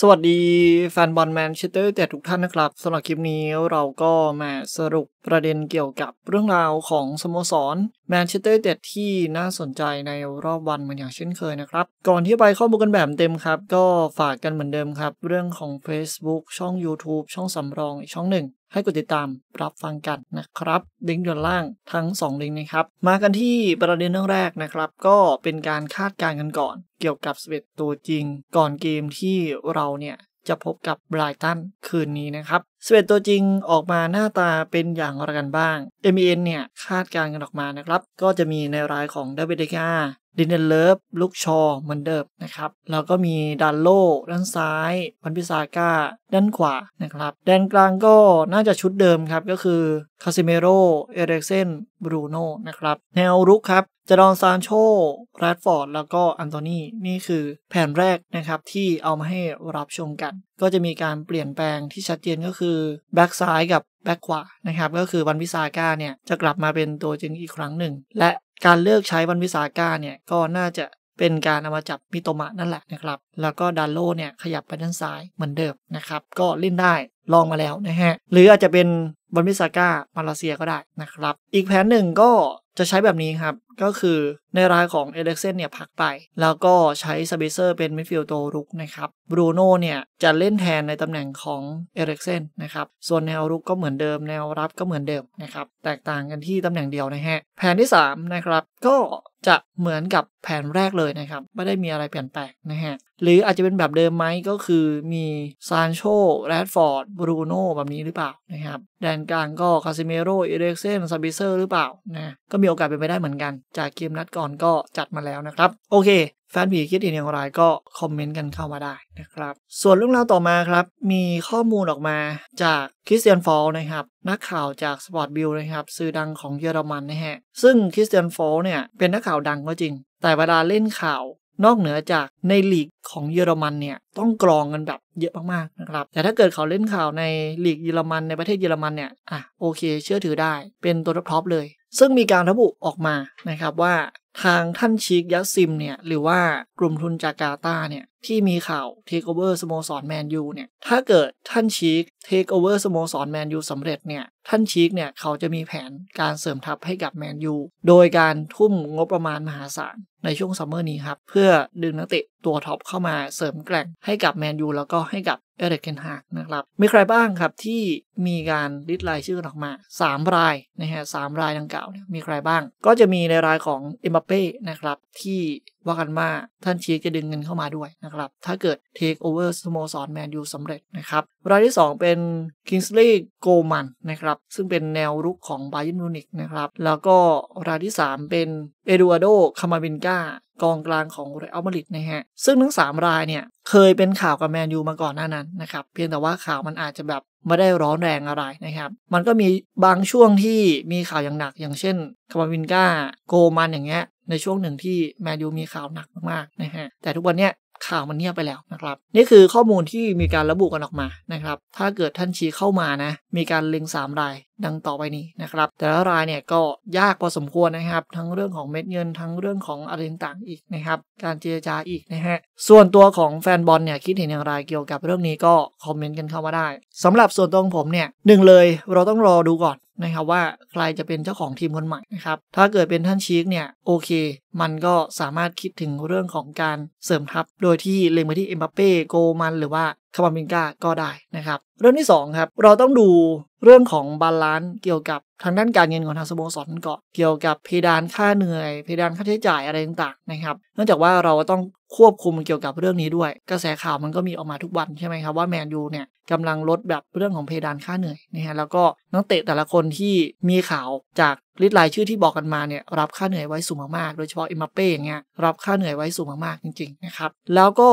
สวัสดีแฟนบอลแมนเชสเตอร์แต่ทุกท่านนะครับสำหรับคลิปนี้เราก็มาสรุปประเด็นเกี่ยวกับเรื่องราวของสโมสรแมนเชสเตอร์เด็ดที่น่าสนใจในรอบวันเหมือนอย่างเช่นเคยนะครับ ก่อนที่ไปข้อมูลกันแบบเต็มครับ ก็ฝากกันเหมือนเดิมครับ เรื่องของ Facebook ช่อง YouTube ช่องสำรองอีกช่องหนึ่งให้กดติดตามรับฟังกันนะครับลิงก์ด้านล่างทั้ง2ลิงก์นะครับ มากันที่ประเด็นเรื่องแรกนะครับ ก็เป็นการคาดการณ์กันก่อน เกี่ยวกับสเวตตัวจริง ก่อนเกมที่เราเนี่ย จะพบกับไบรตันคืนนี้นะครับสเวตตัวจริงออกมาหน้าตาเป็นอย่างไรกันบ้าง m อ n เนี่ย คาดการณ์กันออกมานะครับ ก็จะมีในรายของเดวิดเดกาดินเดนเลิฟลุกชอเหมือนเดิมนะครับ แล้วก็มีดันโลด้านซ้าย วันพิซาก้า ด้านขวานะครับ แดนกลางก็น่าจะชุดเดิมครับ ก็คือคาซิเมโรเอเร็กเซนบรูโน่นะครับ แนวรุกครับจดอนซานโชแรดฟอร์ดแล้วก็อันโตนีนี่คือแผนแรกนะครับที่เอามาให้รับชมกันก็จะมีการเปลี่ยนแปลงที่ชัดเจนก็คือแบ็กซ้ายกับแบ็กขวานะครับก็คือวันวิสาก้าเนี่ยจะกลับมาเป็นตัวจริงอีกครั้งหนึ่ง และการเลือกใช้วันวิสาก้าเนี่ยก็น่าจะเป็นการเอามาจับมิโตมะนั่นแหละนะครับ แล้วก็ดันโลเนี่ยขยับไปด้านซ้ายเหมือนเดิมนะครับ ก็เล่นได้ลองมาแล้วนะฮะหรืออาจจะเป็นบอนวิสาก้ามาเลเซียก็ได้นะครับ อีกแผนหนึ่งก็จะใช้แบบนี้ครับก็คือในรายของเอเล็กเซนเนี่ยพักไป แล้วก็ใช้สเปเซอร์เป็นมิดฟิลด์ตัวรุกนะครับบรูโน่เนี่ยจะเล่นแทนในตำแหน่งของเอเล็กเซนนะครับ ส่วนแนวรุกก็เหมือนเดิม แนวรับก็เหมือนเดิมนะครับ แตกต่างกันที่ตำแหน่งเดียวนะฮะ แผนที่ 3 นะครับ ก็จะเหมือนกับแผนแรกเลยนะครับ ไม่ได้มีอะไรเปลี่ยนแปลงนะฮะ หรืออาจจะเป็นแบบเดิมไหมก็คือมีซานโชแรดฟอร์ดบรูโน่แบบนี้หรือเปล่านะครับแดนกลางก็คาซิเมโรเอเล็กเซนซาบเซอร์หรือเปล่านะก็มีโอกาสเป็นไปได้เหมือนกันจากเกมนัดก่อนก็จัดมาแล้วนะครับ โอเค แฟนผีคิดเห็นอย่างไรก็คอมเมนต์กันเข้ามาได้นะครับ ส่วนเรื่องราวต่อมาครับ มีข้อมูลออกมาจากคริสเตียนฟอลนะครับ นักข่าวจากสปอร์ตบิลนะครับสื่อดังของเยอรมันนะฮะ ซึ่งคริสเตียนฟอลเนี่ย เป็นนักข่าวดังก็จริง แต่เวลาเล่นข่าว นอกเหนือจากในลีกของเยอรมันเนี่ยต้องกรองกันแบบเยอะมากๆนะครับแต่ถ้าเกิดเขาเล่นข่าวในลีกเยอรมันในประเทศเยอรมันเนี่ยอ่ะโอเค เชื่อถือได้เป็นตัวท็อปเลยซึ่งมีการระบุออกมานะครับว่าทางท่านชีกยัสซิมเนี่ย หรือว่ากลุ่มทุนจาการ์ตาเนี่ย ที่มีข่าวเทคโอเวอร์สโมสรแมนยูเนี่ย ถ้าเกิดท่านชีกเทคโอเวอร์สโมสรแมนยูสำเร็จเนี่ย ท่านชีกเนี่ย เขาจะมีแผนการเสริมทัพให้กับแมนยูโดยการทุ่มงบประมาณมหาศาล ในช่วงซัมเมอร์นี้ครับ เพื่อดึงนักเตะตัวท็อปเข้ามาเสริมแกร่งให้กับแมนยูแล้วก็ให้กับเอริกเทนฮากนะครับ มีใครบ้างครับที่มีการลิดรายชื่อออกมา 3 ราย นะฮะสรายดังกล่าวเนี่ยมีใครบ้างก็จะมีในรายของเอ็มบัปเป้นะครับ ที่ว่ากันว่าท่านเชียจะดึงเงินเข้ามาด้วยนะครับ ถ้าเกิดเทคโอเวอร์สโมสรแมนยูสำเร็จนะครับ รายที่ 2 เป็นคิงส์ลีย์โกมันนะครับ ซึ่งเป็นแนวรุกของไบเยนมูนิกนะครับ แล้วก็รายที่ 3 เป็นเอด a r d โดคาม v i ินกากองกลางของ r ร a l m มา r i d นะฮะซึ่งทั้ง 3 รายเนี่ย เคยเป็นข่าวกับแมนยูมาก่อนหน้านั้นนะครับ เพียงแต่ว่าข่าวมันอาจจะแบบ ไม่ได้ร้อนแรงอะไรนะครับมันก็มีบางช่วงที่มีข่าวอย่างหนักอย่างเช่นคาร์วินกาโกมันอย่างเงี้ยในช่วงหนึ่งที่แมนยูมีข่าวหนักมากนะฮะแต่ทุกวันเนี้ยข่าวมันเงียบไปแล้วนะครับ นี่คือข้อมูลที่มีการระบุกันออกมานะครับ ถ้าเกิดท่านชี้เข้ามานะ มีการเล็ง3 รายดังต่อไปนี้นะครับแต่ละรายเนี่ยก็ยากพอสมควรนะครับ ทั้งเรื่องของเม็ดเงินทั้งเรื่องของอะไรต่างๆอีกนะครับ การเจรจาอีกนะฮะส่วนตัวของแฟนบอลเนี่ยคิดเห็นอย่างไรเกี่ยวกับเรื่องนี้ก็คอมเมนต์กันเข้ามาได้ สำหรับส่วนตัวของผมเนี่ยหนึ่งเลยเราต้องรอดูก่อนนะครับว่าใครจะเป็นเจ้าของทีมคนใหม่นะครับ ถ้าเกิดเป็นท่านชีกเนี่ย โอเค มันก็สามารถคิดถึงเรื่องของการเสริมทัพโดยที่เล็งไปที่เอ็มบัปเป้โกมันหรือว่าคาบามินกาก็ได้นะครับ เรื่องที่2ครับ เราต้องดูเรื่องของบาลานซ์เกี่ยวกับทางด้านการเงินของทางสโมสรก่อนเกี่ยวกับเพดานค่าเหนื่อย เพดานค่าใช้จ่ายอะไรต่างๆนะครับเนื่องจากว่าเราต้องควบคุมเกี่ยวกับเรื่องนี้ด้วย กระแสข่าวมันก็มีออกมาทุกวันใช่ไหมครับ ว่าแมนยูเนี่ยกำลังลดแบบเรื่องของเพดานค่าเหนื่อยนะฮะแล้วก็นักเตะแต่ละคนที่มีข่าวจากลิสต์รายชื่อที่บอกกันมาเนี่ย รับค่าเหนื่อยไว้สูงมากๆโดยเฉพาะอิมาเป้เงี้ยรับค่าเหนื่อยไว้สูงมากๆจริงๆนะครับแล้วก็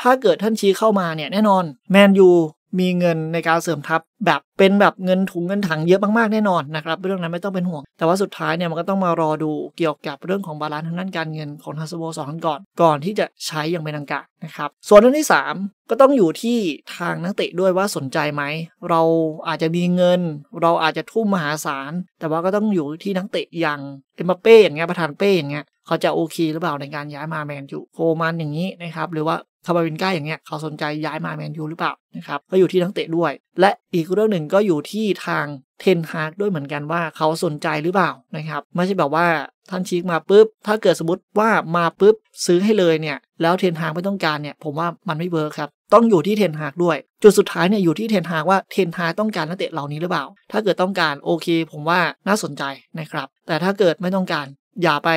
ถ้าเกิดท่านชี้เข้ามาเนี่ยแน่นอนแมนยูมีเงินในการเสริมทัพแบบเป็นแบบเงินถุงเงินถังเยอะมาก ๆแน่นอนนะครับ เรื่องนั้นไม่ต้องเป็นห่วง แต่ว่าสุดท้ายเนี่ยมันก็ต้องมารอดูเกี่ยวกับเรื่องของบาลานซ์ทางด้านการเงินของทัสโบสองก่อนก่อนที่จะใช้อย่างเป็นทางการนะครับส่วนเรื่องที่ 3 ก็ต้องอยู่ที่ทางนักเตะด้วยว่าสนใจไหมเราอาจจะมีเงิน เราอาจจะทุ่มมหาศาลแต่ว่าก็ต้องอยู่ที่นักเตะอย่างเอ็มบัปเป้อย่างเงี้ยประธานเป้อย่างเงี้ยเขาจะโอเคหรือเปล่าในการย้ายมาแมนยูโคมันอย่างนี้นะครับหรือว่าคาบาวินก้าอย่างเงี้ยเขาสนใจย้ายมาแมนยูหรือเปล่านะครับก็อยู่ที่นักเตะด้วยและอีกเรื่องหนึ่งก็อยู่ที่ทางเทนฮาร์กด้วยเหมือนกันว่าเขาสนใจหรือเปล่านะครับไม่ใช่แบบว่าท่านชี้มาปุ๊บ ถ้าเกิดสมมติว่ามาปุ๊บซื้อให้เลยเนี่ยแล้วเทนฮาร์กไม่ต้องการเนี่ยผมว่ามันไม่เวิร์คครับต้องอยู่ที่เทนฮากด้วยจุดสุดท้ายเนี่ยอยู่ที่เทนฮากว่าเทนฮากต้องการนักเตะเหล่านี้หรือเปล่าถ้าเกิดต้องการโอเค ผมว่าน่าสนใจนะครับแต่ถ้าเกิดไม่ต้องการอย่าไป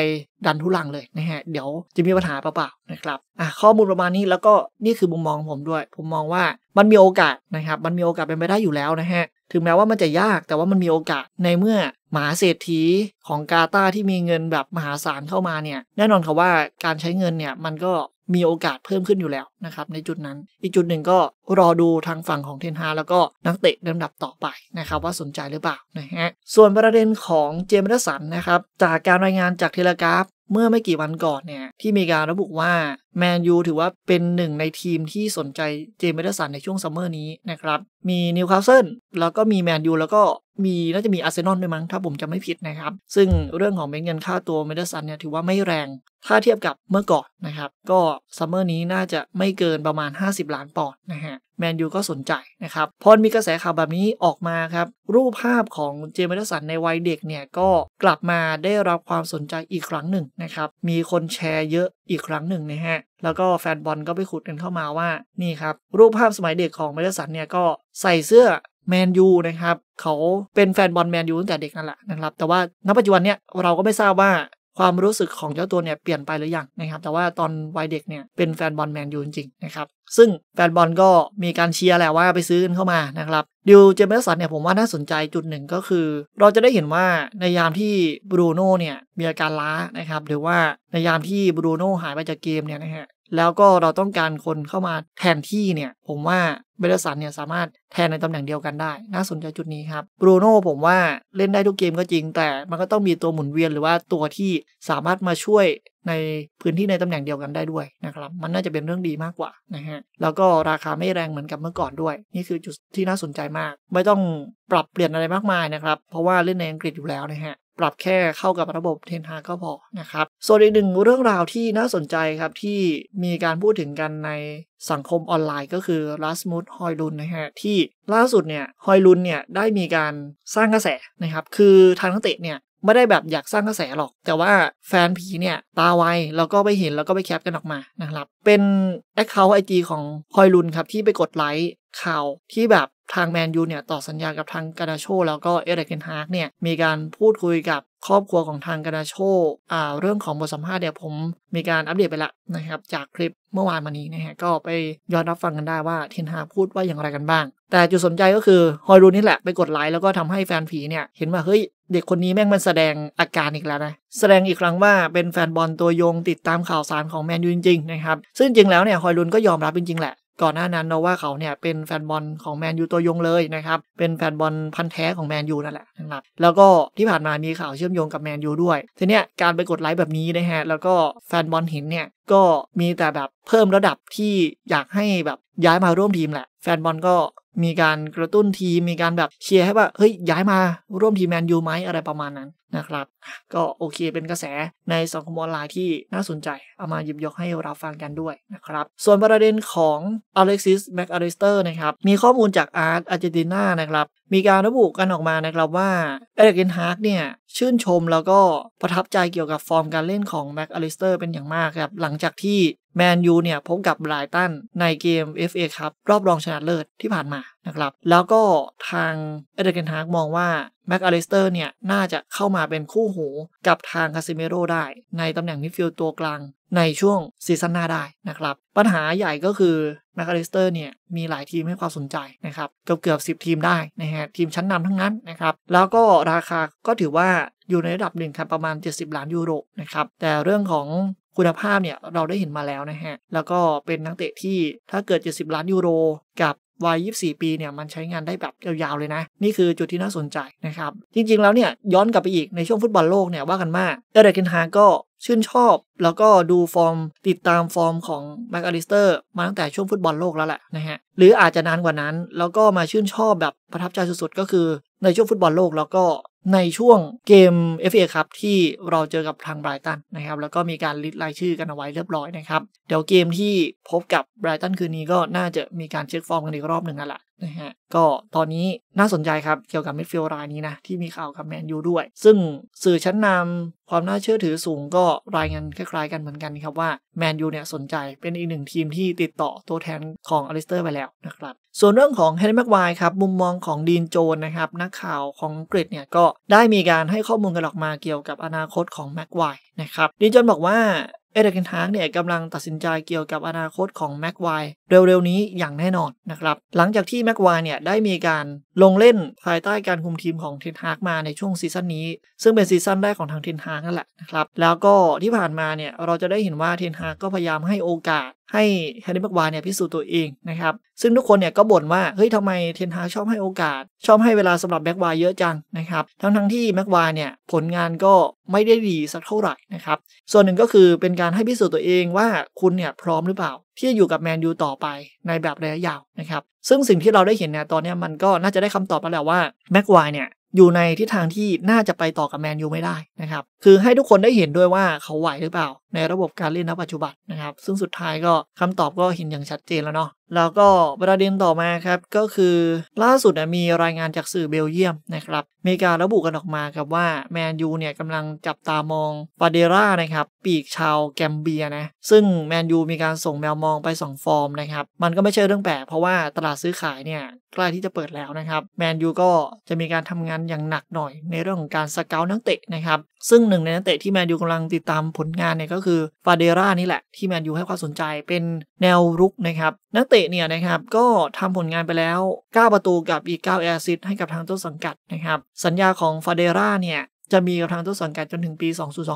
ดันทุลังเลยนะฮะเดี๋ยวจะมีปัญหาเปล่าๆนะครับอ่ะข้อมูลประมาณนี้แล้วก็นี่คือมุมมองผมด้วย ผมมองว่ามันมีโอกาสนะครับมันมีโอกาสเป็นไปได้อยู่แล้วนะฮะถึงแม้ว่ามันจะยากแต่ว่ามันมีโอกาสในเมื่อมหาเศรษฐีของกาตาที่มีเงินแบบมหาศาลเข้ามาเนี่ยแน่นอนครับว่าการใช้เงินเนี่ยมันก็มีโอกาสเพิ่มขึ้นอยู่แล้วนะครับในจุดนั้น อีกจุดหนึ่งก็รอดูทางฝั่งของเทนฮาแล้วก็นักเตะลำดับต่อไปนะครับว่าสนใจหรือเปล่านะฮะ ส่วนประเด็นของเจมส์ดสันนะครับจากการรายงานจากเทเลกราฟเมื่อไม่กี่วันก่อนเนี่ยที่มีการระบุว่า แมนยูถือว่าเป็นหนึ่งในทีมที่สนใจ เจมส์เดสันในช่วงซัมเมอร์นี้นะครับมีนิวคาสเซิลแล้วก็มีแมนยูแล้วก็มีน่าจะมีอาร์เซนอลด้วยมั้งถ้าผมจะไม่ผิดนะครับ ซึ่งเรื่องของเงินค่าตัวเมดสันเนี่ยถือว่าไม่แรงถ้าเทียบกับเมื่อก่อนนะครับก็ซัมเมอร์นี้น่าจะไเกินประมาณ 50ล้านปอนด์นะฮะแมนยูก็สนใจนะครับพอมีกระแสข่าวแบบนี้ออกมาครับรูปภาพของเจมส์ดสันในวัยเด็กเนี่ยก็กลับมาได้รับความสนใจอีกครั้งหนึ่งนะครับมีคนแชร์เยอะอีกครั้งหนึ่งนะฮะแล้วก็แฟนบอลก็ไปขุดกันเข้ามาว่านี่ครับรูปภาพสมัยเด็กของเมด์สันเนี่ยก็ใส่เสื้อแมนยูนะครับเขาเป็นแฟนบอลแมนยูตั้งแต่เด็กนั่นแหละนะครับแต่ว่าณปัจจุบันเนี่ยเราก็ไม่ทราบว่าความรู้สึกของเจ้าตัวเนี่ยเปลี่ยนไปหรือยังนะครับแต่ว่าตอนวัยเด็กเนี่ยเป็นแฟนบอลแมนยูจริงๆนะครับซึ่งแฟนบอลก็มีการเชียร์แหละว่าไปซื้อกันเข้ามานะครับดิวเจมส์สันเนี่ยผมว่าน่าสนใจจุดหนึ่งก็คือ เราจะได้เห็นว่าในยามที่บรูโน่เนี่ยมีอาการล้านะครับหรือว่าในยามที่บรูโน่หายไปจากเกมเนี่ยนะฮะแล้วก็เราต้องการคนเข้ามาแทนที่เนี่ยผมว่าเบลสันเนี่ยสามารถแทนในตำแหน่งเดียวกันได้ น่าสนใจจุดนี้ครับบรูโน่ผมว่าเล่นได้ทุกเกมก็จริง แต่มันก็ต้องมีตัวหมุนเวียนหรือว่าตัวที่สามารถมาช่วยในพื้นที่ในตำแหน่งเดียวกันได้ด้วยนะครับ มันน่าจะเป็นเรื่องดีมากกว่านะฮะ แล้วก็ราคาไม่แรงเหมือนกับเมื่อก่อนด้วย นี่คือจุดที่น่าสนใจมาก ไม่ต้องปรับเปลี่ยนอะไรมากมายนะครับ เพราะว่าเล่นในอังกฤษอยู่แล้วนะฮะปรับแค่เข้ากับระบบเทนฮาก็พอนะครับส่วนอีกหนึ่งเรื่องราวที่น่าสนใจครับ ที่มีการพูดถึงกันในสังคมออนไลน์ก็คือรัสมุสฮอยลุนนะฮะที่ล่าสุดเนี่ยฮอยลุนเนี่ยได้มีการสร้างกระแสนะครับ คือทางนักเตะเนี่ยไม่ได้แบบอยากสร้างกระแสหรอก แต่ว่าแฟนผีเนี่ยตาไวแล้วก็ไปเห็นแล้วก็ไปแคปกันออกมานะครับ เป็นแอคเคาท์ไอจีของฮอยลุนครับ ที่ไปกดไลค์ข่าวที่แบบทางแมนยูเนี่ยต่อสัญญากับทางกาดาโชแล้วก็เอเดกเกนฮาร์กเนี่ยมีการพูดคุยกับครอบครัวของทางกาดาโชอ่าเรื่องของบทสัมภาษณ์เนี่ยผมมีการอัปเดตไปละนะครับจากคลิปเมื่อวานมานี้นะฮะก็ไปย้อนรับฟังกันได้ว่าเทนฮาพูดว่าอย่างไรกันบ้าง แต่จุดสนใจก็คือฮอยรูนี่แหละไปกดไลค์แล้วก็ทำให้แฟนผีเนี่ยเห็นว่าเฮ้ยเด็กคนนี้แม่งมันแสดงอาการอีกแล้วนะแสดงอีกครั้งว่าเป็นแฟนบอลตัวยงติดตามข่าวสารของแมนยูจริงๆนะครับซึ่งจริงแล้วเนี่ยฮอยรุนก็ยอมรับจริงๆแหละก่อนหน้านั้นเราว่าเขาเนี่ยเป็นแฟนบอลของแมนยูตัวยงเลยนะครับ เป็นแฟนบอลพันแท้ของแมนยูนั่นแหละนะครับแล้วก็ที่ผ่านมามีข่าวเชื่อมโยงกับแมนยูด้วย ทีเนี้ยการไปกดไลค์แบบนี้นะฮะ แล้วก็แฟนบอลเห็นเนี่ยก็มีแต่แบบเพิ่มระดับที่อยากให้แบบย้ายมาร่วมทีมแหละ แฟนบอลก็มีการกระตุ้นทีม มีการแบบเชียร์ให้ว่าเฮ้ยย้ายมาร่วมทีมแมนยูไหมอะไรประมาณนั้นนะครับก็โอเคเป็นกระแสในสังคมออนไลน์ที่น่าสนใจ เอามาหยิบยกให้เราฟังกันด้วยนะครับ ส่วนประเด็นของอเล็กซิสแมคอาริสเตอร์นะครับ มีข้อมูลจากอาร์ตอาร์เจนตินานะครับ มีการระบุกันออกมานะครับว่าเอเดรนฮาร์กเนี่ย ชื่นชมแล้วก็ประทับใจเกี่ยวกับฟอร์มการเล่นของแม็กอาริสเตอร์เป็นอย่างมากครับ หลังจากที่แมนยูเนี่ย พบกับไบรตันในเกม FA ครับรอบรองชนะเลิศที่ผ่านมานะครับแล้วก็ทางเอเดรนฮาร์กมองว่าแม็กอลิสเตอร์เนี่ยน่าจะเข้ามาเป็นคู่หูกับทางคาซิเมโรได้ ในตำแหน่งมิดฟิลด์ตัวกลางในช่วงซีซั่นหน้าได้นะครับ ปัญหาใหญ่ก็คือแมกอาลิสเตอร์เนี่ยมีหลายทีมให้ความสนใจนะครับเกือบเกือบ 10 ทีมได้นะฮะทีมชั้นนำทั้งนั้นนะครับ แล้วก็ราคาก็ถือว่าอยู่ในระดับหนึ่งครับประมาณ 70 ล้านยูโรนะครับแต่เรื่องของคุณภาพเนี่ยเราได้เห็นมาแล้วนะฮะแล้วก็เป็นนักเตะที่ถ้าเกิด 70ล้านยูโรกับวัย 24 ปีเนี่ยมันใช้งานได้แบบยาวๆ เลยนะ นี่คือจุดที่น่าสนใจนะครับ จริงๆแล้วเนี่ย ย้อนกลับไปอีก ในช่วงฟุตบอลโลกเนี่ยว่ากันมาก เอเดรเกนฮาก็ ชื่นชอบ แล้วก็ดูฟอร์มติดตามฟอร์มของแมกอลิสเตอร์มาตั้งแต่ช่วงฟุตบอลโลกแล้วแหละ นะฮะ หรืออาจจะนานกว่านั้น แล้วก็มาชื่นชอบแบบประทับใจสุด ๆ ก็คือในช่วงฟุตบอลโลกแล้วก็ในช่วงเกม FA ครับที่เราเจอกับทางไบรตันนะครับ แล้วก็มีการลิดรายชื่อกันเอาไว้เรียบร้อยนะครับ เดี๋ยวเกมที่พบกับไบรตันคืนนี้ก็น่าจะมีการเช็คฟอร์มกันอีกรอบหนึ่งนั่นแหละนะฮะก็ตอนนี้น่าสนใจครับ เกี่ยวกับมิดฟิลด์รายนี้นะที่มีข่าวกับแมนยูด้วย ซึ่งสื่อชั้นนำ ความน่าเชื่อถือสูงก็รายงานคล้ายๆกันเหมือนกันครับว่าแมนยูเนี่ยสนใจเป็นอีกหนึ่งทีมที่ติดต่อตัวแทนของอลิสเตอร์ไปแล้วนะครับ ส่วนเรื่องของแฮร์รี่แม็กไวครับ มุมมองของดีนโจนนะครับ นักข่าวของอังกฤษเนี่ยก็ได้มีการให้ข้อมูลกันออกมาเกี่ยวกับอนาคตของแม็กไวนะครับดีนโจนบอกว่าเอเดนเคนฮาร์กเนี่ยกำลังตัดสินใจเกี่ยวกับอนาคตของแม็กวายเร็วๆนี้อย่างแน่นอนนะครับ หลังจากที่แม็กวายเนี่ย ได้มีการลงเล่นภายใต้การคุมทีมของเทนฮาร์กมาในช่วงซีซั่นนี้ ซึ่งเป็นซีซั่นแรกของทางเทนฮาร์กนั่นแหละนะครับ แล้วก็ที่ผ่านมาเนี่ย เราจะได้เห็นว่าเทนฮาร์กก็พยายามให้โอกาสให้แฮร์รี่แม็กวายเนี่ยพิสูจน์ตัวเองนะครับซึ่งทุกคนเนี่ยก็บ่นว่าเฮ้ยทำไมเทนฮาร์กชอบให้โอกาสชอบให้เวลาสำหรับแม็กวายเยอะจังนะครับทั้งๆที่แม็กวายเนี่ยผลงานก็ไม่ได้ดีสักเท่าไหร่นะครับส่วนหนึ่งก็คือเป็นการการให้พิสูจน์ตัวเองว่าคุณเนี่ยพร้อมหรือเปล่า ที่จะอยู่กับแมนยูต่อไปในแบบระยะยาวนะครับ ซึ่งสิ่งที่เราได้เห็นเนี่ยตอนนี้มันก็น่าจะได้คำตอบมาแล้วว่าแม็กไวายเนี่ยอยู่ในทิศทางที่น่าจะไปต่อกับแมนยูไม่ได้นะครับ คือให้ทุกคนได้เห็นด้วยว่าเขาไหวหรือเปล่าในระบบการเล่นณปัจจุบันนะครับ ซึ่งสุดท้ายก็คำตอบก็เห็นอย่างชัดเจนแล้วเนาะแล้วก็ประเด็นต่อมาครับ ก็คือล่าสุดมีรายงานจากสื่อเบลเยียมนะครับมีการระบุกันออกมาครับว่าแมนยูเนี่ยกำลังจับตามองปาเดร่านะครับปีกชาวแกมเบียนะ ซึ่งแมนยูมีการส่งแมวมองไป2ฟอร์มนะครับ มันก็ไม่ใช่เรื่องแปลกเพราะว่าตลาดซื้อขายเนี่ยใกล้ที่จะเปิดแล้วนะครับแมนยูก็จะมีการทำงานอย่างหนักหน่อยในเรื่องของการสเกลนักเตะนะครับซึ่งหนึ่งในนักเตะที่แมนยูกำลังติดตามผลงานเนี่ยก็คือฟาเดรานี่แหละที่แมนยูให้ความสนใจเป็นแนวรุกนะครับ นักเตะเนี่ยนะครับ ก็ทำผลงานไปแล้ว 9 ประตูกับอีก9 แอซิสให้กับทางต้นสังกัดนะครับ สัญญาของฟาเดราเนี่ยจะมีกับทางต้นสังกัดจนถึงปี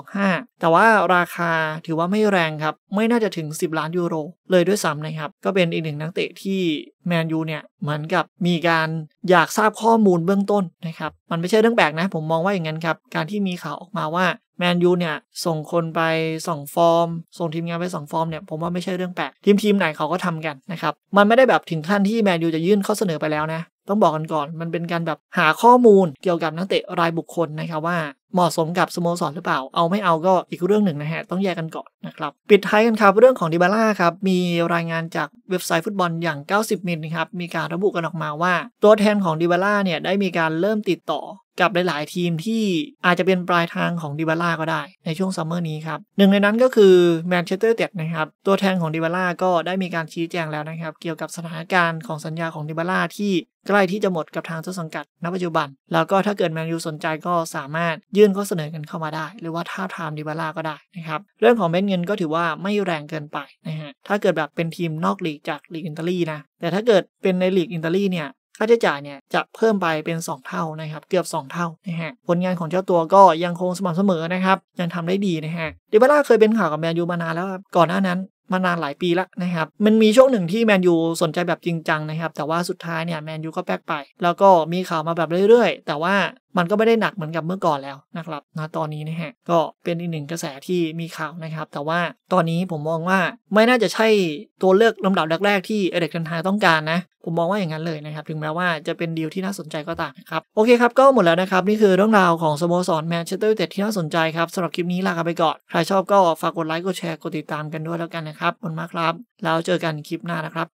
2025 แต่ว่าราคาถือว่าไม่แรงครับ ไม่น่าจะถึง 10 ล้านยูโรเลยด้วยซ้ำนะครับ ก็เป็นอีกหนึ่งนักเตะที่แมนยูเนี่ยเหมือนกับมีการอยากทราบข้อมูลเบื้องต้นนะครับ มันไม่ใช่เรื่องแปลกนะผมมองว่าอย่างนั้นครับ การที่มีข่าวออกมาว่าแมนยูเนี่ยส่งคนไปส่งฟอร์ม ส่งทีมงานไปส่งฟอร์มเนี่ยผมว่าไม่ใช่เรื่องแปลกทีมทีมไหนเขาก็ทำกันนะครับมันไม่ได้แบบถึงขั้นที่แมนยูจะยื่นข้อเสนอไปแล้วนะต้องบอกกันก่อน มันเป็นการแบบหาข้อมูลเกี่ยวกับนักเตะ รายบุคคลนะครับว่าเหมาะสมกับ สโมสรหรือเปล่า เอาไม่เอาก็อีกเรื่องหนึ่งนะฮะต้องแยกกันก่อนนะครับ ปิดท้ายกันครับ เรื่องของดิบาร่าครับ มีรายงานจากเว็บไซต์ฟุตบอลอย่าง 90 มิลนะครับ มีการระบุกันออกมาว่า ตัวแทนของดิบาร่าเนี่ยได้มีการเริ่มติดต่อกับหลาย ๆ ทีมที่อาจจะเป็นปลายทางของดิบาร่าก็ได้ ในช่วงซัมเมอร์นี้ครับ หนึ่งในนั้นก็คือแมนเชสเตอร์เต็ดนะครับ ตัวแทนของดิบาร่าก็ได้มีการชี้แจงแล้วนะครับ เกี่ยวกับสถานการณ์ของสัญญาของดิบาร่าที่ใกล้ที่จะหมดกับทางต้นสังกัดณปัจจุบัน แล้วก็ถ้าเกิดแมนยูสนใจก็สามารถยื่นข้อเสนอกันเข้ามาได้ หรือว่าท้าทามดิบาร่าก็ได้นะครับเรื่องของเม็ดเงินก็ถือว่าไม่แรงเกินไปนะฮะถ้าเกิดแบบเป็นทีมนอกลีกจากลีกอินเตอร์ลีนะแต่ถ้าเกิดเป็นในลีกอินเตอร์ลีเนี่ยค่าใช้จ่ายเนี่ย จะเพิ่มไปเป็น 2 เท่านะครับ เกือบ 2 เท่านะฮะ ผลงานของเจ้าตัวก็ยังคงสม่ำเสมอนะครับ ยังทำได้ดีนะฮะดิบาร่าเคยเป็นข่าวกับแมนยูมานานแล้วก่อนหน้านั้นมานานหลายปีแล้วนะครับ มันมีช่วงหนึ่งที่แมนยูสนใจแบบจริงจังนะครับ แต่ว่าสุดท้ายเนี่ยแมนยูก็แป๊กไป แล้วก็มีข่าวมาแบบเรื่อย ๆ แต่ว่ามันก็ไม่ได้หนักเหมือนกับเมื่อก่อนแล้วนะครับนะตอนนี้นะฮะ ก็เป็นอีกหนึ่งกระแสที่มีข่าวนะครับ แต่ว่าตอนนี้ผมมองว่าไม่น่าจะใช่ตัวเลือกลำดับแรกๆ ที่เอเด็กทันทายต้องการนะ ผมมองว่าอย่างนั้นเลยนะครับ ถึงแม้ว่าจะเป็นดีลที่น่าสนใจก็ตามครับ โอเคครับ ก็หมดแล้วนะครับนี่คือเรื่องราวของสโมสรแมนเชสเตอร์ยูไนเต็ดที่น่าสนใจครับสำหรับคลิปนี้ลาไปก่อนใครชอบก็ฝากกดไลค์กดแชร์กดติดตามกันด้วยแล้วกันนะครับขอบคุณมากครับ แล้วเจอกันคลิปหน้านะครับ